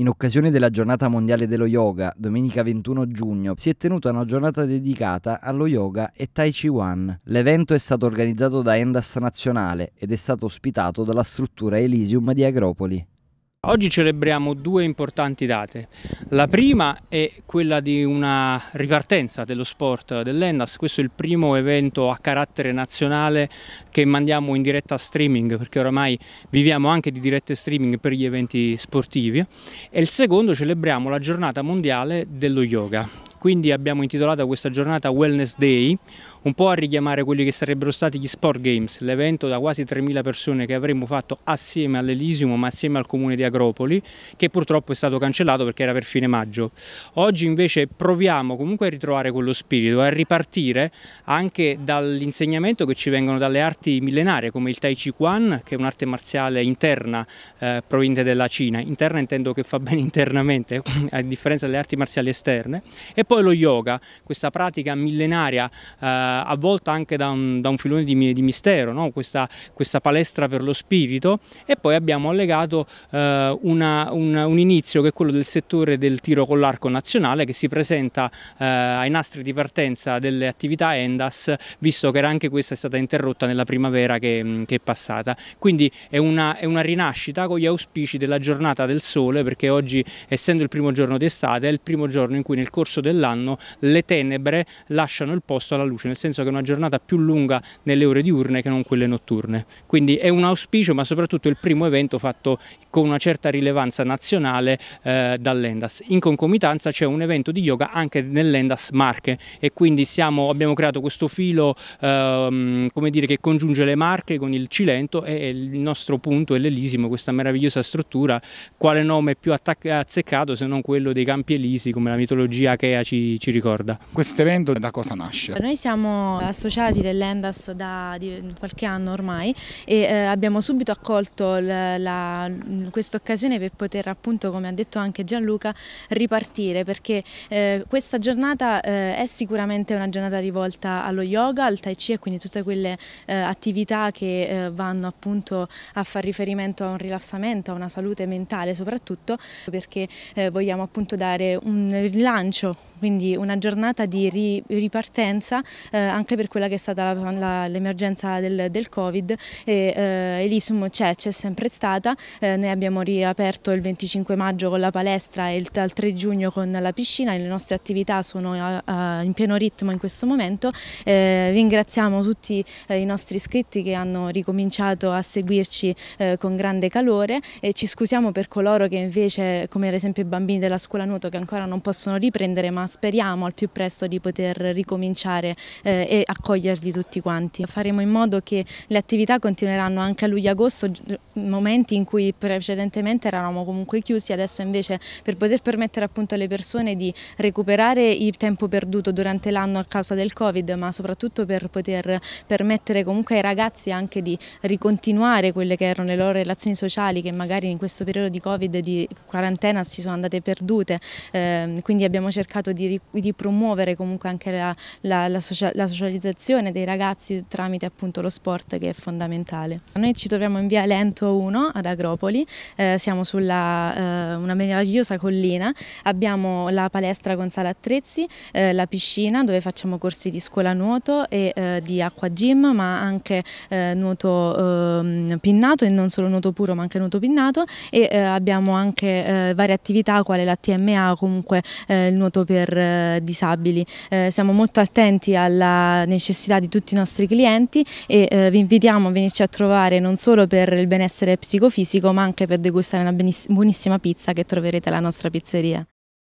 In occasione della giornata mondiale dello yoga, domenica 21 giugno, si è tenuta una giornata dedicata allo yoga e Tai Chi Wan. L'evento è stato organizzato da Endas Nazionale ed è stato ospitato dalla struttura Elysium di Agropoli. Oggi celebriamo due importanti date. La prima è quella di una ripartenza dello sport dell'Endas. Questo è il primo evento a carattere nazionale che mandiamo in diretta streaming, perché oramai viviamo anche di dirette streaming per gli eventi sportivi. E il secondo celebriamo la giornata mondiale dello yoga quindi abbiamo intitolato questa giornata Wellness Day, un po' a richiamare quelli che sarebbero stati gli Sport Games, l'evento da quasi 3.000 persone che avremmo fatto assieme all'Elisium ma assieme al comune di Agropoli, che purtroppo è stato cancellato perché era per fine maggio. Oggi invece proviamo comunque a ritrovare quello spirito, a ripartire anche dall'insegnamento che ci vengono dalle arti millenarie come il Tai Chi Quan, che è un'arte marziale interna eh, proveniente della Cina, interna intendo che fa bene internamente, a differenza delle arti marziali esterne, e poi lo yoga, questa pratica millenaria eh, avvolta anche da un, da un filone di, di mistero, no? questa, questa, palestra per lo spirito e poi abbiamo allegato eh, una, un, un, inizio che è quello del settore del tiro con l'arco nazionale che si presenta eh, ai nastri di partenza delle attività ENDAS visto che era anche questa è stata interrotta nella primavera che, mm, che è passata. Quindi è una, è una rinascita con gli auspici della giornata del sole perché oggi essendo il primo giorno d'estate è il primo giorno in cui nel corso dell'anno dell'anno le tenebre lasciano il posto alla luce, nel senso che è una giornata più lunga nelle ore diurne che non quelle notturne. Quindi è un auspicio ma soprattutto il primo evento fatto con una certa rilevanza nazionale eh, dall'Endas. In concomitanza c'è un evento di yoga anche nell'Endas Marche e quindi siamo, abbiamo creato questo filo ehm, dire, che congiunge le Marche con il Cilento e il nostro punto è l'Elisimo, questa meravigliosa struttura, quale nome più azzeccato se non quello dei Campi Elisi come la mitologia achea ci ci, ci ricorda. Questo evento da cosa nasce? Noi siamo associati dell'Endas da qualche anno ormai e eh, abbiamo subito accolto questa occasione per poter appunto, come ha detto anche Gianluca, ripartire perché eh, questa giornata eh, è sicuramente una giornata rivolta allo yoga, al tai chi e quindi tutte quelle eh, attività che eh, vanno appunto a far riferimento a un rilassamento, a una salute mentale soprattutto perché eh, vogliamo appunto dare un rilancio quindi una giornata di ri, ripartenza eh, anche per quella che è stata l'emergenza del, del, Covid e eh, Elisum c'è, c'è sempre stata, eh, noi abbiamo riaperto il 25 maggio con la palestra e il, il 3 giugno con la piscina, le nostre attività sono a, a, in pieno ritmo in questo momento, eh, ringraziamo tutti eh, i nostri iscritti che hanno ricominciato a seguirci eh, con grande calore e ci scusiamo per coloro che invece come ad esempio i bambini della scuola nuoto che ancora non possono riprendere ma speriamo al più presto di poter ricominciare eh, e accoglierli tutti quanti. Faremo in modo che le attività continueranno anche a luglio-agosto, momenti in cui precedentemente eravamo comunque chiusi, adesso invece per poter permettere appunto alle persone di recuperare il tempo perduto durante l'anno a causa del Covid, ma soprattutto per poter permettere comunque ai ragazzi anche di ricontinuare quelle che erano le loro relazioni sociali che magari in questo periodo di Covid, di quarantena si sono andate perdute, eh, quindi abbiamo cercato di di, di promuovere comunque anche la, la, la, social, la, socializzazione dei ragazzi tramite appunto lo sport che è fondamentale. Noi ci troviamo in via Lento 1 ad Agropoli, eh, siamo su eh, una meravigliosa collina, abbiamo la palestra con sala attrezzi, eh, la piscina dove facciamo corsi di scuola nuoto e eh, di acqua gym ma anche eh, nuoto ehm, pinnato e non solo nuoto puro ma anche nuoto pinnato e eh, abbiamo anche varie attività quale la TMA o comunque il nuoto per per eh, disabili. Eh, siamo molto attenti alla necessità di tutti i nostri clienti e eh, vi invitiamo a venirci a trovare non solo per il benessere psicofisico ma anche per degustare una buonissima pizza che troverete alla nostra pizzeria.